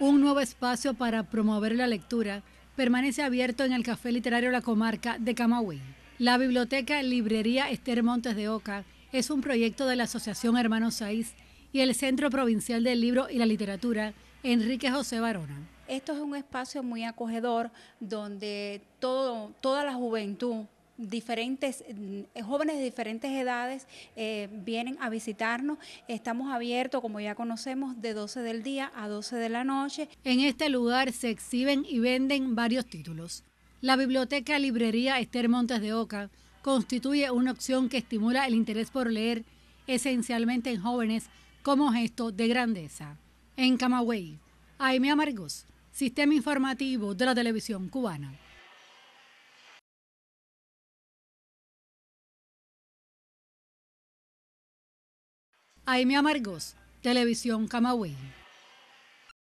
un nuevo espacio para promover la lectura permanece abierto en el Café Literario La Comarca de Camagüey. La biblioteca Librería Esther Montes de Oca es un proyecto de la Asociación Hermanos Saiz y el Centro Provincial del Libro y la Literatura, Enrique José Barona. Esto es un espacio muy acogedor donde todo, toda la juventud diferentes eh, jóvenes de diferentes edades eh, vienen a visitarnos. Estamos abiertos, como ya conocemos, de 12 del día a 12 de la noche. En este lugar se exhiben y venden varios títulos. La biblioteca Librería Esther Montes de Oca constituye una opción que estimula el interés por leer, esencialmente en jóvenes, como gesto de grandeza. En Camagüey, Aime Amargos, Sistema Informativo de la Televisión Cubana. Aime Amargos, Televisión Camagüey.